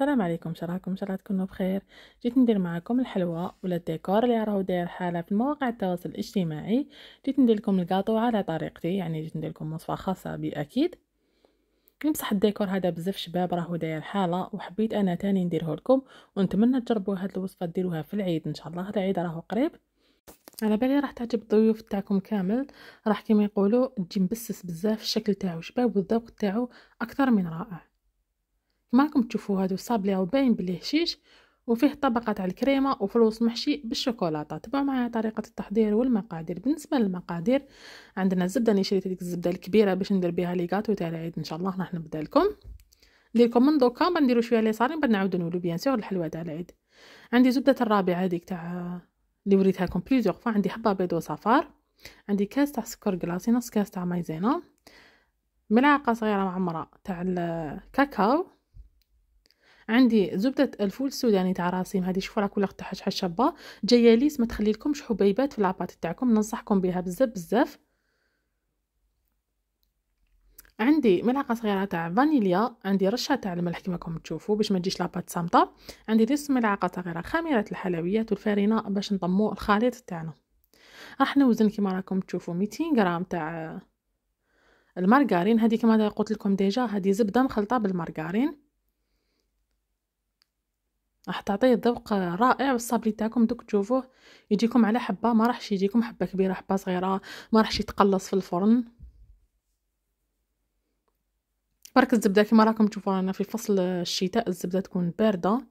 السلام عليكم شراكم الله تكونوا بخير جيت ندير معكم الحلوى ولا الديكور اللي راهو داير حاله في مواقع التواصل الاجتماعي جيت ندير لكم الكاطو على طريقتي يعني جيت ندير لكم وصفه خاصه بي اكيد نمسح الديكور هذا بزاف شباب راهو داير حاله وحبيت انا تاني نديره لكم ونتمنى تجربوا هاد الوصفه ديروها في العيد ان شاء الله هذا العيد راهو قريب على بالي راح تعجب الضيوف تاعكم كامل راح كيما يقولوا تجي مبسس بزاف الشكل تاعو شباب والذوق تاعو اكثر من رائع كما راكم تشوفوا هادو او باين بلي هشيش وفيه طبقة تاع الكريمة الوسط محشي بالشوكولاتة تبعوا معايا طريقة التحضير والمقادير بالنسبة للمقادير عندنا الزبدة اللي شريت هذيك الزبدة الكبيرة باش ندير بها كاطو تاع العيد ان شاء الله راح نبدا لكم نديركم من دوكا نديرو شويه لي صارين بعد نعاودو نولو بيان سور الحلوه تاع العيد عندي زبدة الرابعة هذيك تاع اللي وريتها لكم بليزيوغ فوا عندي حبة بيض وصفار عندي كاس تاع سكر كلاصي نص كاس تاع مايزينا ملعقة صغيرة معمرة تاع الكاكاو عندي زبده الفول السوداني تاع راسيم هذه شوفوا راه كل قطعها شحال شابه جايه ليس ما تخلي لكمش حبيبات في العباط تاعكم ننصحكم بها بزاف بزاف عندي ملعقه صغيره تاع فانيليا عندي رشه تاع الملح كما راكم تشوفوا باش ما تجيش لاباط صامته عندي نص ملعقه صغيره خميره الحلويات والفارينه باش نطمو الخليط تاعنا راح نوزن كما راكم تشوفوا 200 غرام تاع المارغارين هذه كما قلت لكم ديجا هذه زبده مخلطه بالمارغارين راح تعطيه ذوق رائع والصابلي تاعكم دوك تشوفوه يجيكم على حبه ما راحش يجيكم حبه كبيره حبه صغيره ما راحش يتقلص في الفرن برك الزبده كما راكم تشوفوا رانا في فصل الشتاء الزبده تكون بارده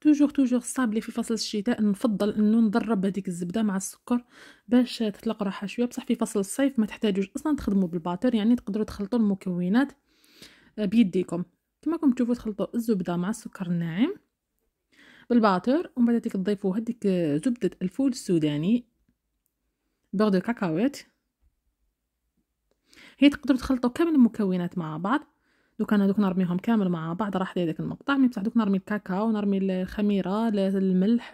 توجور توجور الصابلي في فصل الشتاء نفضل انه نضرب هذيك الزبده مع السكر باش تطلق راحه شويه بصح في فصل الصيف ما تحتاجوش اصلا تخدموا بالباتر يعني تقدروا تخلطوا المكونات آه، بيديكم كما راكم تشوفوا تخلطوا الزبده مع السكر الناعم بالباطر ومن بعد تضيفوا هذيك آه، زبدة الفول السوداني دو كاكاوات هي تقدروا تخلطوا كامل المكونات مع بعض دوك انا دوك نرميهم كامل مع بعض راح هذاك المقطع مي بصح دوك نرمي الكاكاو نرمي الخميره الملح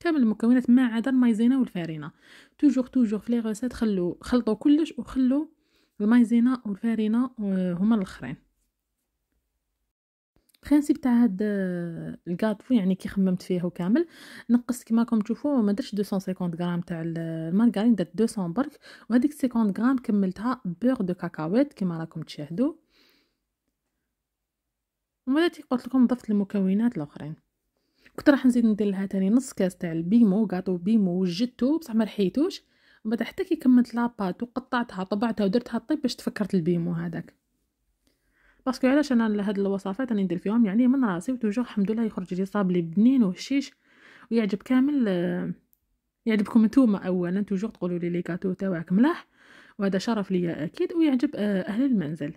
كامل المكونات ما عدا المايزينا والفارينه توجور توجور في لي خلو خلطوا كلش وخلو المايزينا والفارينه آه، هما الاخرين برينسيپ تاع هاد آه، الكاطو يعني كي خممت فيه وكامل نقصت كما راكم تشوفوا ما درتش 250 غرام تاع آه، المارغرين درت 200 برك وهذيك 50 غرام كملتها بور دو كاكاويت كما راكم تشاهدوا ومالتي قلت لكم ضفت المكونات الاخرين كنت راح نزيد ندير لها تاني نص كاس تاع البيمو كاطو بيمو وجدته بصح ما رحيتوش بعد حتى كي كملت لاباط وقطعتها طبعتها ودرتها طيب باش تفكرت البيمو هذاك باسكو علاش انا هاد الوصفات انا ندير فيهم يعني من راسي وتوجو الحمد لله يخرج لي صابلي بنين وهشيش ويعجب كامل آه، يعجبكم نتوما اولا توجور تقولوا لي لي كاتو تاعك ملاح وهذا شرف ليا اكيد ويعجب آه، اهل المنزل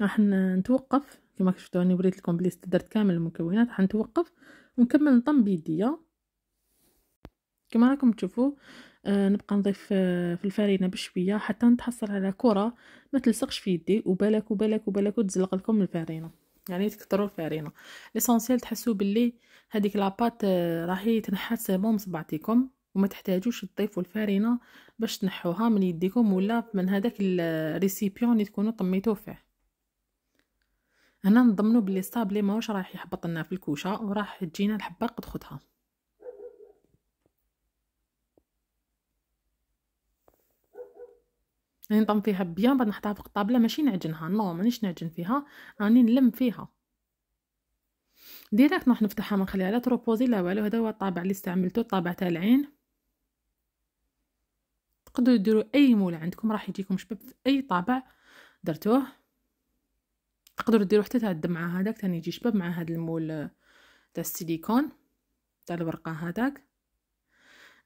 راح نتوقف كما شفتوا راني وريت لكم بلي درت كامل المكونات راح نتوقف ونكمل نطم بيديا كما راكم تشوفوا آه نبقى نضيف آه في الفرينه بشويه حتى نتحصل على كره ما تلصقش في يدي وبالك وبالك وبالك تزلق لكم الفرينه يعني تكثروا الفرينه ليسونسيال تحسوا باللي هذيك لاباط آه، راهي تنحات بوم صبعتيكم وما تحتاجوش تضيفوا الفرينه باش تنحوها من يديكم ولا من هذاك الريسيبيون اللي تكونوا طميتوه فيه هنا نضمنوا بلي الصابلي ماهوش راح يحبط لنا في الكوشه وراح تجينا الحبه قد خدها راني نطم فيها بيان بعد نحطها فوق الطابله ماشي نعجنها نو مانيش نعجن فيها راني نلم فيها ديريكت نروح نفتحها ما نخليها لا تروبوزي لا والو هذا هو الطابع اللي استعملته الطابع تاع العين تقدروا ديروا اي مول عندكم راح يجيكم شباب في اي طابع درتوه تقدروا ديروا حتى تاع الدمعه هذاك تاني يجي شباب مع هذا المول آه، تاع السيليكون تاع الورقه هذاك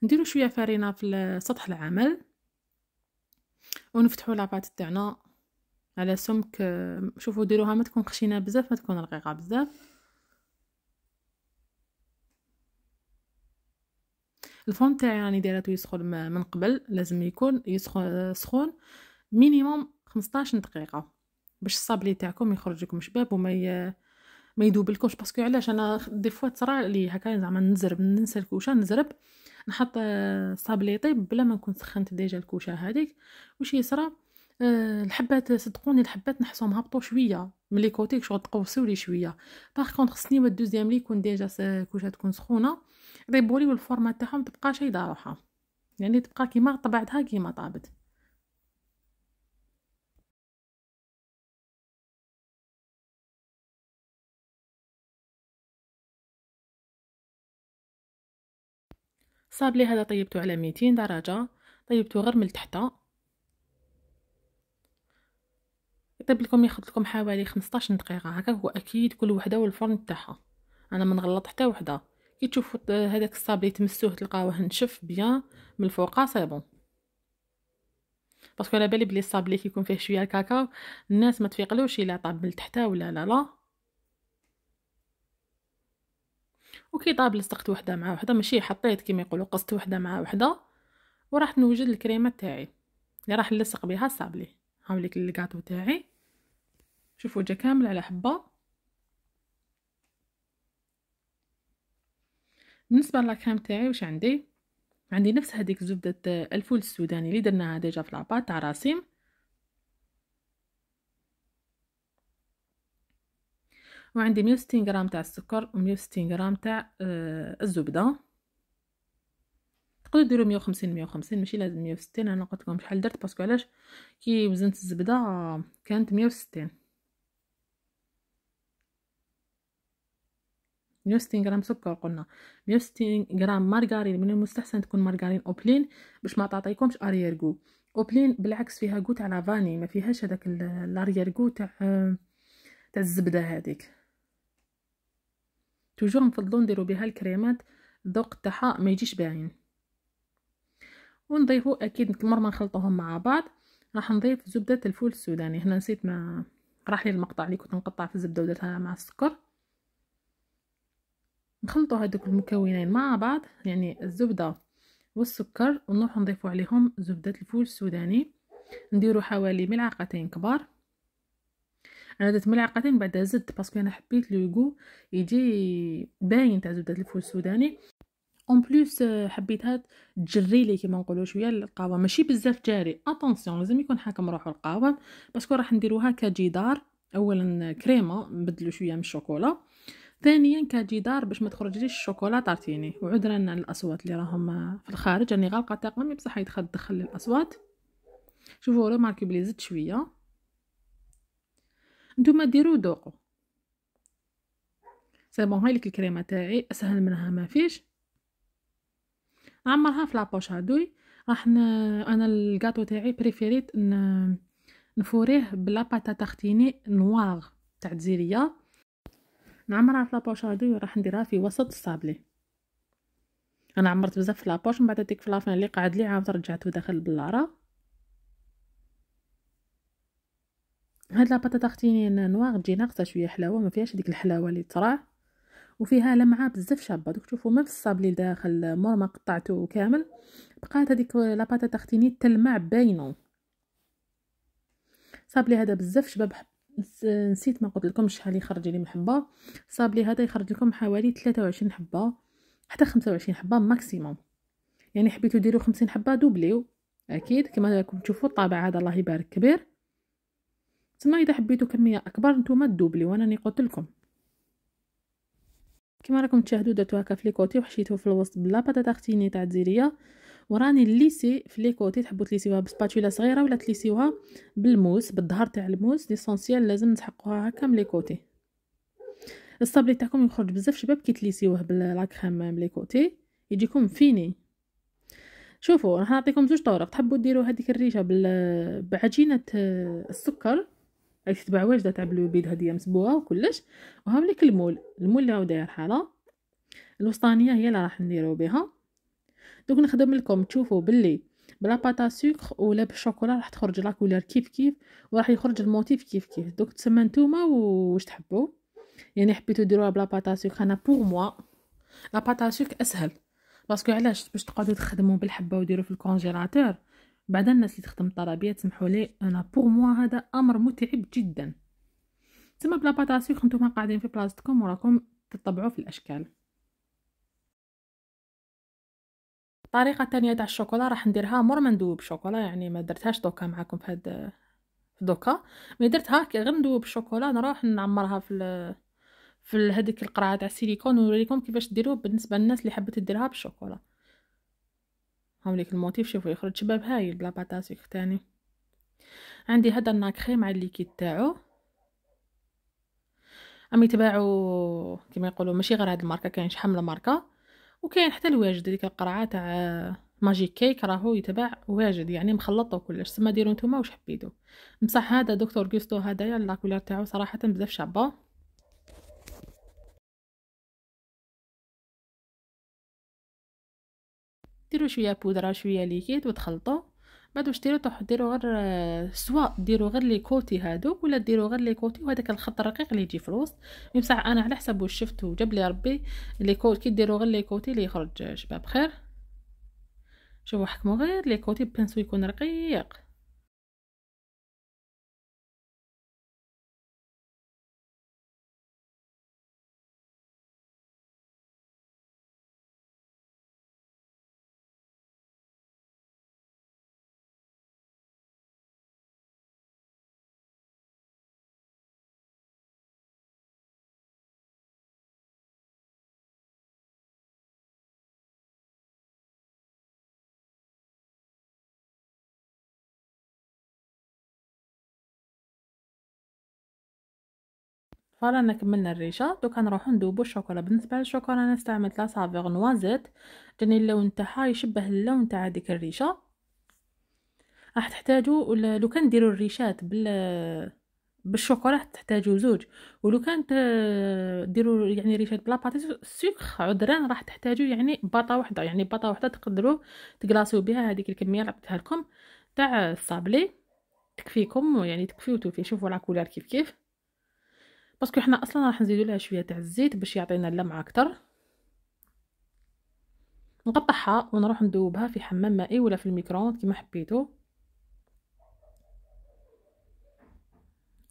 نديروا شويه فرينه في سطح العمل ونفتحوا لاباط تاعنا على سمك آه، شوفوا ديروها ما تكون خشينه بزاف ما تكون رقيقه بزاف الفون تاعي راني يعني دايرته يسخن من قبل لازم يكون يسخن آه، سخون مينيموم 15 دقيقه باش الصابلي تاعكم يخرج لكم شباب وما ي... ما يدوبلكمش باسكو علاش انا دي فوا تصرا لي هكا زعما نزرب ننسى الكوشه نزرب نحط آه، صابلي طيب بلا ما نكون سخنت ديجا الكوشه هذيك واش يصرى آه، الحبات صدقوني الحبات نحسهم هبطوا شويه من لي كوتي شغل تقوسوا لي شويه باغ كونطخ و الدوزيام لي يكون ديجا الكوشا تكون سخونه ريبولي والفورما تاعهم تبقى شي روحها يعني تبقى كيما طبعتها كيما طابت الصابلي هذا طيبته على 200 درجة طيبته غير من تحت يطيب لكم ياخذ لكم حوالي 15 دقيقة هكا هو أكيد كل وحدة والفرن تاعها أنا ما نغلط حتى وحدة كي تشوفوا هذاك الصابلي تمسوه تلقاوه نشف بيان من الفوق سي بون باسكو على بالي بلي الصابلي كيكون فيه شويه الكاكاو الناس ما تفيقلوش الا طاب من تحت ولا لا لا وكي طاب لصقت وحده مع وحده ماشي حطيت كيما يقولوا قصت وحده مع وحده وراح نوجد الكريمه تاعي اللي راح نلصق بها الصابلي هاوليك الكاطو تاعي شوفوا جا كامل على حبه بالنسبه لاكريم تاعي واش عندي عندي نفس هذيك زبده الفول السوداني اللي درناها ديجا في لاباط تاع راسيم وعندي 160 غرام تاع السكر و160 غرام تاع آه، الزبده تقدروا ديروا 150 150 ماشي لازم 160 انا قلت لكم شحال درت باسكو علاش كي وزنت الزبده آه، كانت 160 160 غرام سكر قلنا 160 غرام مارغرين من المستحسن تكون مارغرين اوبلين باش ما تعطيكمش اريير جو اوبلين بالعكس فيها جو تاع لافاني ما فيهاش هذاك الاريير جو تاع آه، تاع الزبده هذيك توجور نفضلو نديرو بها الكريمات الذوق تاعها ما يجيش باين ونضيفو اكيد كمر ما نخلطوهم مع بعض راح نضيف زبده الفول السوداني هنا نسيت ما راح لي المقطع اللي كنت نقطع في الزبده ودرتها مع السكر نخلطو هذوك المكونين مع بعض يعني الزبده والسكر ونروح نضيفو عليهم زبده الفول السوداني نديرو حوالي ملعقتين كبار انا درت ملعقتين بعد زدت باسكو انا حبيت لو غو يجي باين تاع زبده الفول السوداني اون بليس euh, حبيتها تجري لي كيما نقولوا شويه القهوه ماشي بزاف جاري اتونسيون لازم يكون حاكم روحو القهوه باسكو راح نديروها كجدار اولا كريمه نبدلو شويه من الشوكولا ثانيا كجدار باش ما تخرجليش الشوكولا طارتيني وعذرا على الاصوات اللي راهم في الخارج راني غالقه تاقلمي بصح يدخل دخل الاصوات شوفوا راه ماركي بلي زدت شويه نتوما ديرو ذوقوا سي بون هاي لك الكريمه تاعي اسهل منها ما فيش عمرها في لابوش هادوي راح انا الكاطو تاعي بريفيريت ن... نفوريه بلا باتا تختيني نوار تاع جزيريه نعمرها في لابوش هادوي راح نديرها في وسط الصابلي انا عمرت بزاف في لابوش من بعد هذيك في لافان اللي قعد لي عاود رجعته داخل باللارا هاد لاباطاطا اختي نوار تجي ناقصه شويه حلاوه ما فيهاش ديك الحلاوه اللي تراه وفيها لمعه بزاف شابه دوك تشوفوا ما في الصاب داخل مور ما قطعته كامل بقات هذيك لاباطاطا اختي ني تلمع باينه صابلي هذا بزاف شباب نسيت ما قلت لكم شحال يخرج لي من حبه صابلي هذا يخرج لكم حوالي 23 حبه حتى 25 حبه ماكسيموم يعني حبيتو ديروا 50 حبه دوبليو اكيد كما راكم تشوفوا الطابع هذا الله يبارك كبير تما اذا حبيتو كميه اكبر نتوما دوبلي وانا قلت لكم كما راكم تشاهدوا درتو هكا في ليكوتي وحشيتو في الوسط بلا بطاطا اختيني تاع الجزيريه وراني ليسي في ليكوتي تحبوا تليسيوها بسباتولا صغيره ولا تليسيوها بالموس بالظهر تاع الموس ليسونسيال لازم تحقوها هكا من ليكوتي الصابلي تاعكم يخرج بزاف شباب كي تليسيوه باللاكريم من ليكوتي يجيكم فيني شوفوا راح نعطيكم زوج طرق تحبوا ديروا هذيك الريشه بعجينه آه، السكر هاك واجده تاع بلو بيد هديه مسبوقه وكلش وهم لك المول المول اللي راهو داير حاله الوسطانيه هي اللي راح نديرو بها دوك نخدم لكم تشوفوا باللي بلا باتا سوكر ولا بالشوكولا راح تخرج لا كولور كيف كيف وراح يخرج الموتيف كيف كيف دوك تسمى نتوما واش تحبوا يعني حبيتو ديروها بلا باتا سكر انا بور موا لا باتا سكر اسهل باسكو علاش باش تقعدو تخدمو بالحبه وديروا في الكونجيلاتور بعدا الناس اللي تخدم الطرابيه تسمحوا لي انا بور موا هذا امر متعب جدا تما بلا باطا نتوما قاعدين في بلاصتكم وراكم تطبعوا في الاشكال الطريقه الثانيه تاع الشوكولا راح نديرها مور ما ندوب الشوكولا يعني ما درتهاش دوكا معاكم في هاد دوكا مي درتها كي غير ندوب الشوكولا نروح نعمرها في في هذيك القرعه تاع السيليكون ونوريكم كيفاش ديروه بالنسبه للناس اللي حبت ديرها بالشوكولا ليك الموتيف شوفوا يخرج شباب هايل بلا باتاسيك تاني عندي هذا الناكخي مع الليكيد تاعو عم يتباعوا كما يقولوا ماشي غير هاد الماركه كاين شحال من ماركه وكاين حتى الواجد ديك القرعه تاع ماجيك كيك راهو يتباع واجد يعني مخلط كلش سما ديروا نتوما واش حبيتو بصح هذا دكتور غوستو هذايا لاكولور تاعو صراحه بزاف شابه ديروا شويه بودره شويه ليكيد وتخلطوا بعد واش ديروا تروحوا ديروا غير آه، سواء ديروا غير لي كوتي هادوك ولا ديروا غير لي كوتي وهذاك الخط الرقيق اللي يجي في الوسط بصح انا على حسب واش شفت وجاب لي ربي لي كوت كي ديروا غير لي كوتي اللي يخرج آه، شباب خير شوفوا حكموا غير لي كوتي بانسو يكون رقيق فرانا كملنا الريشه دوكا نروحو ندوبو الشوكولا بالنسبه للشوكولا انا استعملت سافيغ نوازيت جاني اللون تاعها يشبه اللون تاع ديك الريشه راح تحتاجو لو كان ديروا الريشات بال بالشوكولا تحتاجو زوج ولو كان ديروا يعني ريشات بلا باتيس سكر عذران راح تحتاجو يعني باطا وحده يعني باطا وحده تقدروا تقلاصيو بها هذيك الكميه اللي عطيتها لكم تاع الصابلي تكفيكم يعني تكفيو توفي شوفوا لا كولار كيف كيف باسكو حنا اصلا راح نزيدو لها شويه تاع الزيت باش يعطينا اللمعه اكثر نقطعها ونروح ندوبها في حمام مائي ولا في الميكرووند كيما حبيتو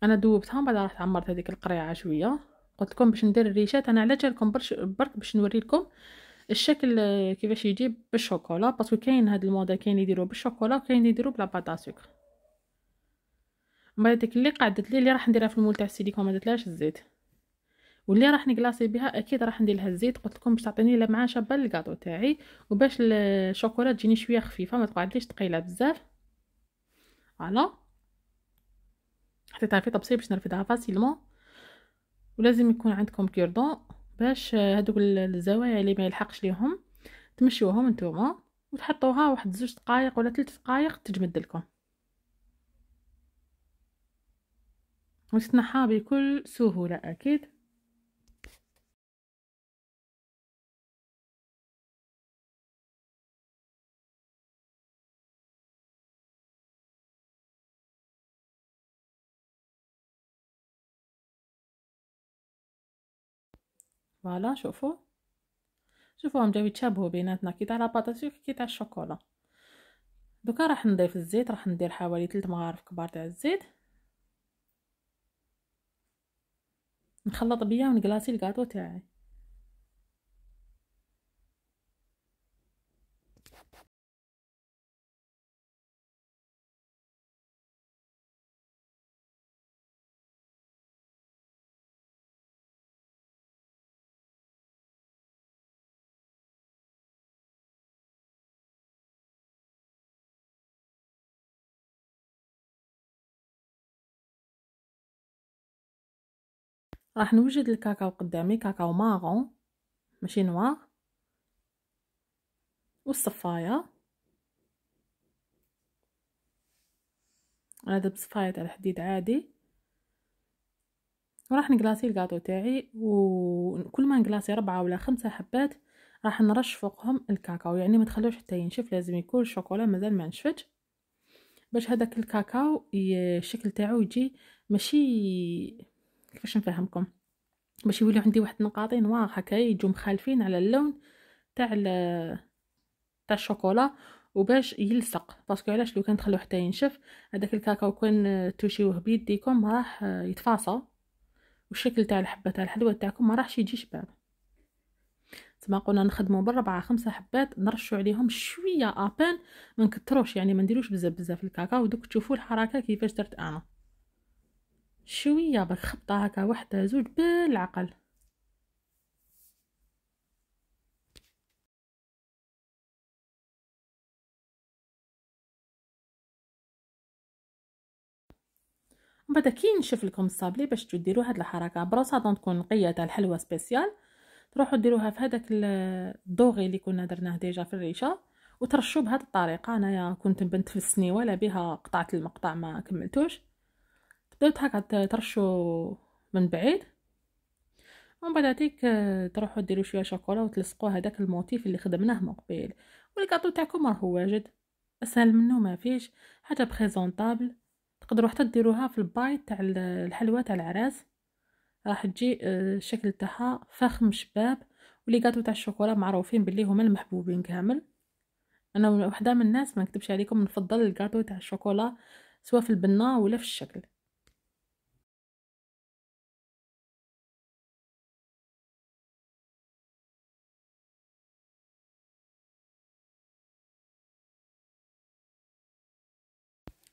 انا دوبتها من بعد راح عمرت هذيك القريعه شويه قلت لكم باش ندير الريشات انا على جالكم برك باش لكم الشكل كيفاش يجي بالشوكولا باسكو كاين هاد الموضه كاين يديرو بالشوكولا وكاين يديرو بلا سكر من ديك اللي قعدت لي اللي راح نديرها في المول تاع السيليكون ما درتلهاش الزيت واللي راح نكلاصي بها اكيد راح ندير لها الزيت قلت لكم باش تعطيني لمعه شابه للكادو تاعي وباش الشوكولا تجيني شويه خفيفه ما تقعدليش ثقيله بزاف فوالا حطيتها في طبسي باش نرفدها فاسيلمون ولازم يكون عندكم كيردون باش هذوك الزوايا اللي ما يلحقش ليهم تمشيوهم نتوما وتحطوها واحد زوج دقائق ولا ثلاث دقائق تجمد لكم وتصنعها بكل سهولة أكيد فوالا شوفوا هم جاو يتشابهوا بيناتنا كي تاع لاباطاسيك كي تاع الشوكولا دوكا راح نضيف الزيت راح ندير حوالي 3 مغارف كبار تاع الزيت نخلط بيها ونقلاسي القاطو تاعي راح نوجد الكاكاو قدامي كاكاو ماغون ماشي نوار والصفايه هذا بصفايه تاع الحديد عادي وراح نكلاصي الكاطو تاعي وكل ما نكلاصي ربعة ولا خمسة حبات راح نرش فوقهم الكاكاو يعني ما تخلوش حتى ينشف لازم يكون الشوكولا مازال ما نشفتش باش هذاك الكاكاو الشكل تاعو يجي ماشي كيفاش نفهمكم باش يوليو عندي واحد النقاطين نوار هكا يجو مخالفين على اللون تاع تاع الشوكولا وباش يلصق باسكو علاش لو كان تخلو حتى ينشف هذاك الكاكاو كان توشيوه بيديكم راح يتفاصى والشكل تاع الحبه تاع الحلوه تاعكم ما راحش يجي شباب كما قلنا نخدموا بربعة خمسة حبات نرشوا عليهم شويه ابان ما نكتروش يعني ما نديروش بزاف بزاف الكاكاو دوك تشوفوا الحركه كيفاش درت انا شويه برك خبطه هكا وحده زوج بالعقل من بعد كي نشف لكم الصابلي باش تديروا هاد الحركه دون تكون نقيه تاع الحلوى سبيسيال تروحوا ديروها في هذاك الدوغي اللي كنا درناه ديجا في الريشه وترشوا بهذه الطريقه انايا كنت بنت في لا بها قطعت المقطع ما كملتوش درت هكا ترشو من بعيد ومن بعد هذيك آه، تروحوا ديروا شويه شوكولا وتلصقوا هذاك الموتيف اللي خدمناه من قبيل والكاطو تاعكم راهو واجد اسهل منه ما فيش حاجه بريزونطابل تقدروا حتى ديروها في البايت تاع الحلوى تاع العراس راح تجي آه، الشكل تاعها فخم شباب ولي كاطو تاع الشوكولا معروفين باللي هما المحبوبين كامل انا وحده من الناس ما نكتبش عليكم نفضل الكاطو تاع الشوكولا سواء في البنه ولا في الشكل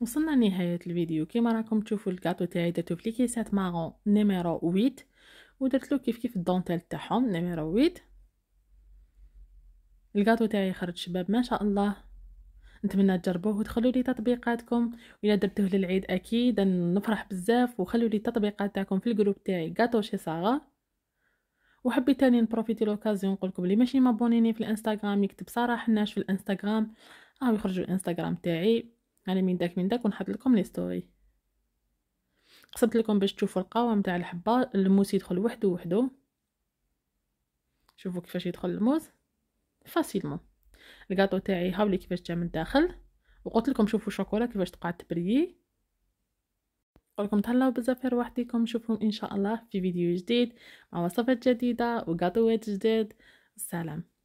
وصلنا لنهاية الفيديو كما راكم تشوفوا الكاطو تاعي درتو في ليكيسات ماغون نيميرو 8 ودرت له كيف كيف الدونتيل تاعهم نيميرو 8 الكاطو تاعي خرج شباب ما شاء الله نتمنى تجربوه وتخلوا لي تطبيقاتكم واذا درتوه للعيد اكيد نفرح بزاف وخلوا لي التطبيقات تاعكم في الجروب تاعي كاطو شي صاغه وحبيت تاني نبروفيتي لوكازيون نقولكم اللي ماشي مابونيني في الانستغرام يكتب صراحه الناش في الانستغرام راهو يخرجوا الانستغرام تاعي انا من داك من داك ونحط لكم لي ستوري قسمت لكم باش تشوفوا القوام تاع الحبه الموس يدخل وحده وحده شوفوا كيفاش يدخل الموز فاسيلمون الكاطو تاعي هاولي كيفاش جا من الداخل وقلت لكم شوفوا الشوكولا كيفاش تقعد تبري نقولكم تهلاو بزاف في روحتكم نشوفكم ان شاء الله في فيديو جديد مع وصفات جديده وكاطوات جديد سلام